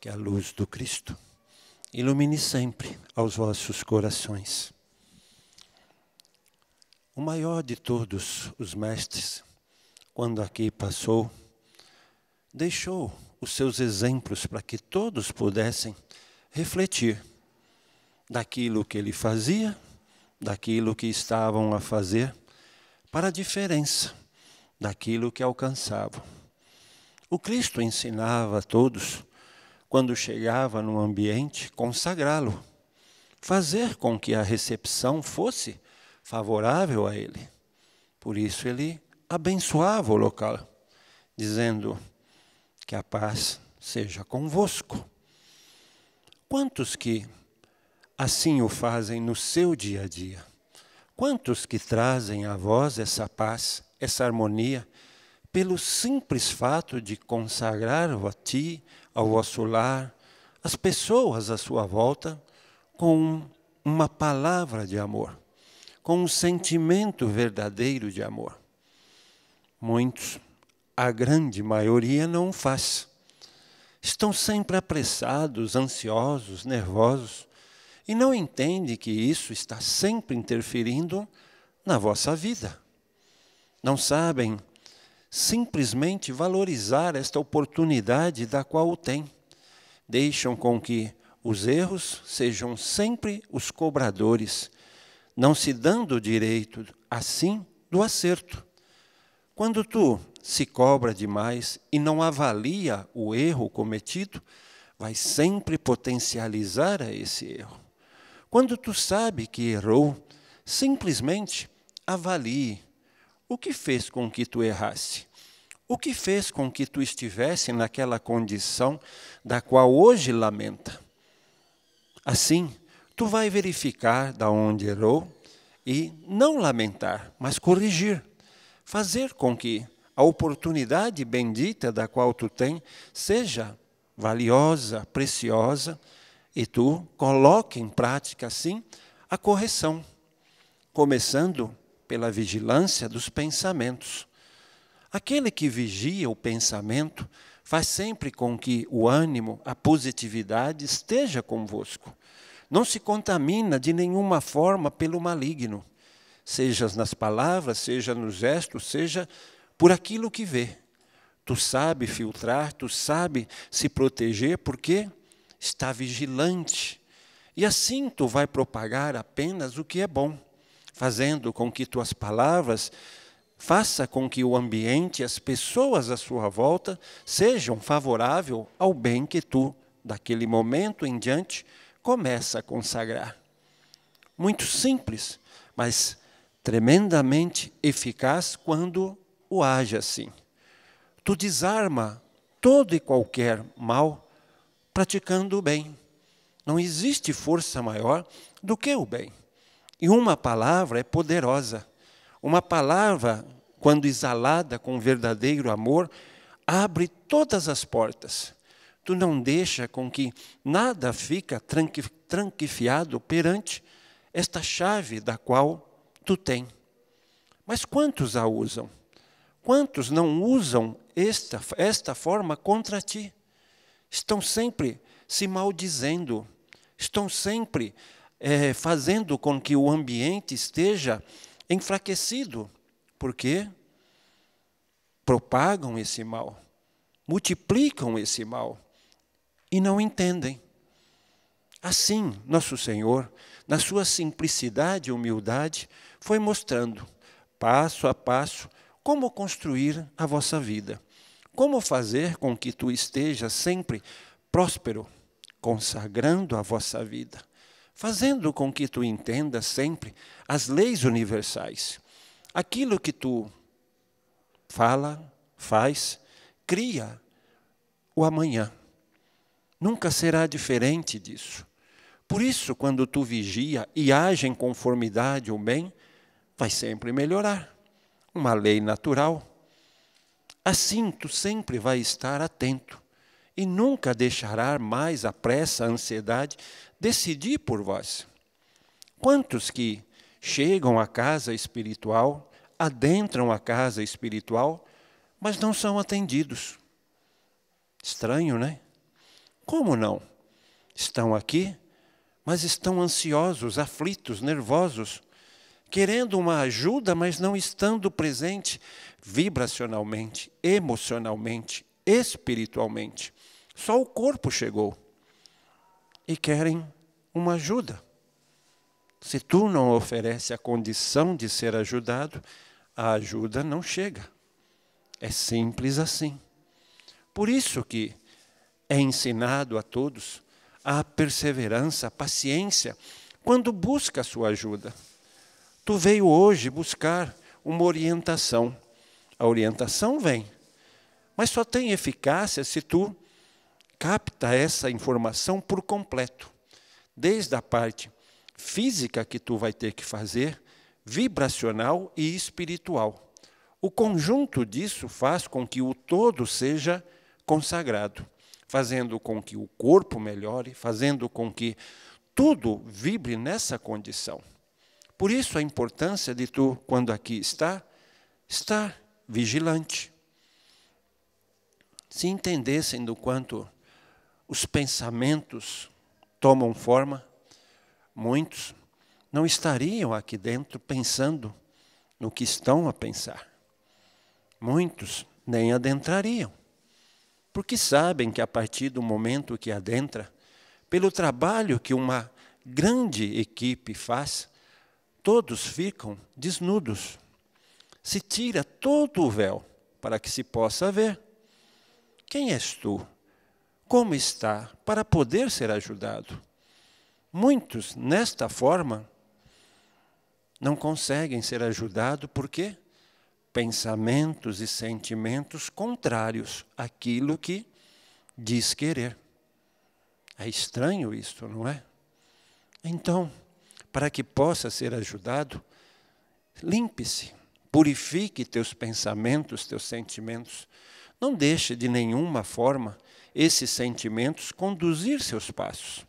que a luz do Cristo ilumine sempre aos vossos corações. O maior de todos os mestres, quando aqui passou, deixou os seus exemplos para que todos pudessem refletir daquilo que ele fazia, daquilo que estavam a fazer, para a diferença daquilo que alcançavam. O Cristo ensinava a todos quando chegava num ambiente, consagrá-lo, fazer com que a recepção fosse favorável a ele. Por isso ele abençoava o local, dizendo que a paz seja convosco. Quantos que assim o fazem no seu dia a dia? Quantos que trazem a vós essa paz, essa harmonia, pelo simples fato de consagrar-o a ti, ao vosso lar, as pessoas à sua volta, com uma palavra de amor, com um sentimento verdadeiro de amor. Muitos, a grande maioria, não o faz. Estão sempre apressados, ansiosos, nervosos e não entendem que isso está sempre interferindo na vossa vida. Não sabem simplesmente valorizar esta oportunidade da qual o tem. Deixam com que os erros sejam sempre os cobradores, não se dando o direito, assim, do acerto. Quando tu se cobra demais e não avalia o erro cometido, vai sempre potencializar a esse erro. Quando tu sabe que errou, simplesmente avalie, o que fez com que tu errasse? O que fez com que tu estivesse naquela condição da qual hoje lamenta? Assim, tu vai verificar da onde errou e não lamentar, mas corrigir, fazer com que a oportunidade bendita da qual tu tem seja valiosa, preciosa, e tu coloque em prática assim a correção, começando pela vigilância dos pensamentos. Aquele que vigia o pensamento faz sempre com que o ânimo, a positividade esteja convosco. Não se contamina de nenhuma forma pelo maligno, seja nas palavras, seja nos gestos, seja por aquilo que vê. Tu sabe filtrar, tu sabe se proteger, porque está vigilante. E assim tu vai propagar apenas o que é bom fazendo com que tuas palavras faça com que o ambiente, as pessoas à sua volta sejam favorável ao bem que tu daquele momento em diante começa a consagrar. Muito simples, mas tremendamente eficaz quando o age assim. Tu desarma todo e qualquer mal praticando o bem. Não existe força maior do que o bem. E uma palavra é poderosa. Uma palavra, quando exalada com verdadeiro amor, abre todas as portas. Tu não deixa com que nada fica tranquifiado perante esta chave da qual tu tem. Mas quantos a usam? Quantos não usam esta, esta forma contra ti? Estão sempre se maldizendo, estão sempre é, fazendo com que o ambiente esteja enfraquecido, porque propagam esse mal, multiplicam esse mal e não entendem. Assim, nosso Senhor, na sua simplicidade e humildade, foi mostrando, passo a passo, como construir a vossa vida, como fazer com que tu estejas sempre próspero, consagrando a vossa vida fazendo com que tu entendas sempre as leis universais. Aquilo que tu fala, faz, cria o amanhã. Nunca será diferente disso. Por isso, quando tu vigia e age em conformidade ao bem, vai sempre melhorar. Uma lei natural. Assim, tu sempre vai estar atento e nunca deixará mais a pressa, a ansiedade decidir por vós. Quantos que chegam à casa espiritual, adentram a casa espiritual, mas não são atendidos? Estranho, né? Como não? Estão aqui, mas estão ansiosos, aflitos, nervosos, querendo uma ajuda, mas não estando presente vibracionalmente, emocionalmente, espiritualmente. Só o corpo chegou. E querem uma ajuda. Se tu não oferece a condição de ser ajudado, a ajuda não chega. É simples assim. Por isso que é ensinado a todos a perseverança, a paciência, quando busca a sua ajuda. Tu veio hoje buscar uma orientação. A orientação vem, mas só tem eficácia se tu capta essa informação por completo, desde a parte física que tu vai ter que fazer, vibracional e espiritual. O conjunto disso faz com que o todo seja consagrado, fazendo com que o corpo melhore, fazendo com que tudo vibre nessa condição. Por isso a importância de tu, quando aqui está, estar vigilante. Se entendessem do quanto os pensamentos tomam forma, muitos não estariam aqui dentro pensando no que estão a pensar. Muitos nem adentrariam, porque sabem que a partir do momento que adentra, pelo trabalho que uma grande equipe faz, todos ficam desnudos. Se tira todo o véu para que se possa ver. Quem és tu como está, para poder ser ajudado. Muitos, nesta forma, não conseguem ser ajudados porque pensamentos e sentimentos contrários àquilo que diz querer. É estranho isso, não é? Então, para que possa ser ajudado, limpe-se, purifique teus pensamentos, teus sentimentos. Não deixe de nenhuma forma esses sentimentos conduzir seus passos.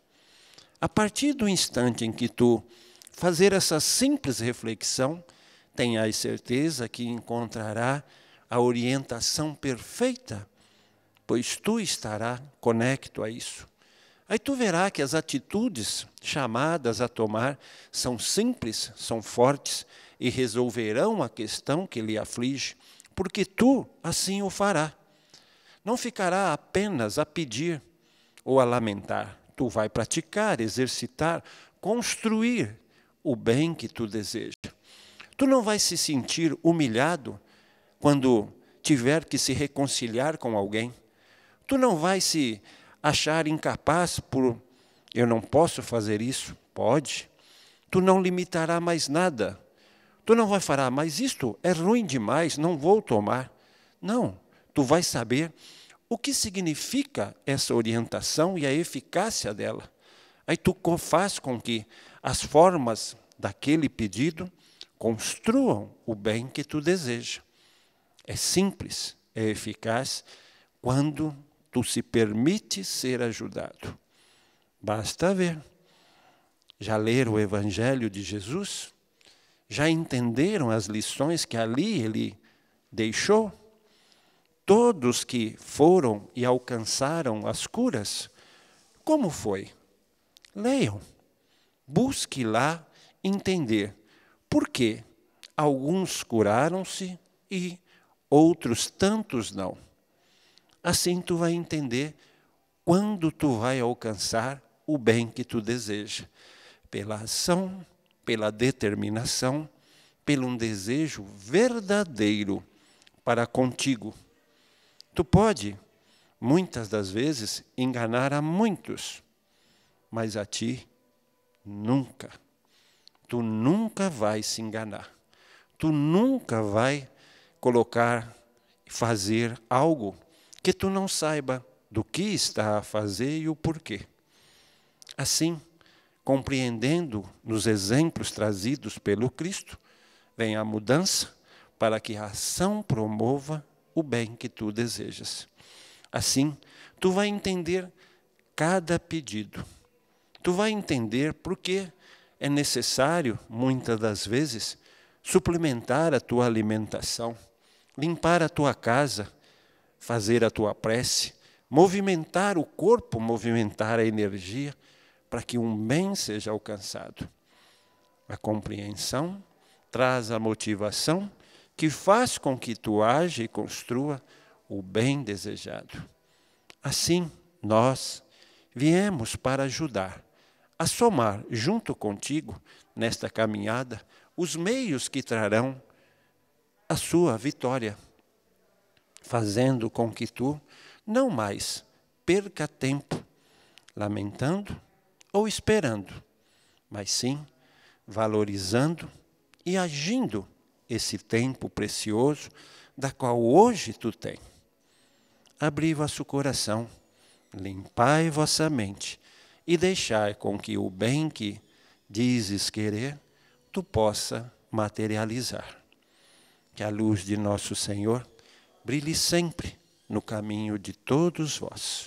A partir do instante em que tu fazer essa simples reflexão, tenhas certeza que encontrará a orientação perfeita, pois tu estará conecto a isso. Aí tu verá que as atitudes chamadas a tomar são simples, são fortes e resolverão a questão que lhe aflige, porque tu assim o fará não ficará apenas a pedir ou a lamentar. Tu vai praticar, exercitar, construir o bem que tu desejas. Tu não vais se sentir humilhado quando tiver que se reconciliar com alguém. Tu não vais se achar incapaz por eu não posso fazer isso. Pode. Tu não limitará mais nada. Tu não vai falar, mas isto é ruim demais, não vou tomar. Não tu vais saber o que significa essa orientação e a eficácia dela. Aí tu faz com que as formas daquele pedido construam o bem que tu deseja. É simples, é eficaz quando tu se permite ser ajudado. Basta ver. Já leram o Evangelho de Jesus? Já entenderam as lições que ali ele deixou? todos que foram e alcançaram as curas, como foi? Leiam, busque lá entender por que alguns curaram-se e outros tantos não. Assim tu vai entender quando tu vai alcançar o bem que tu deseja, pela ação, pela determinação, pelo um desejo verdadeiro para contigo. Tu pode, muitas das vezes, enganar a muitos, mas a ti nunca. Tu nunca vai se enganar. Tu nunca vai colocar, fazer algo que tu não saiba do que está a fazer e o porquê. Assim, compreendendo nos exemplos trazidos pelo Cristo, vem a mudança para que a ação promova o bem que tu desejas. Assim, tu vai entender cada pedido. Tu vai entender por que é necessário, muitas das vezes, suplementar a tua alimentação, limpar a tua casa, fazer a tua prece, movimentar o corpo, movimentar a energia, para que um bem seja alcançado. A compreensão traz a motivação que faz com que tu haja e construa o bem desejado. Assim, nós viemos para ajudar, a somar junto contigo nesta caminhada os meios que trarão a sua vitória, fazendo com que tu não mais perca tempo lamentando ou esperando, mas sim valorizando e agindo esse tempo precioso, da qual hoje tu tens. Abri vosso coração, limpai vossa mente, e deixai com que o bem que dizes querer, tu possa materializar. Que a luz de nosso Senhor brilhe sempre no caminho de todos vós.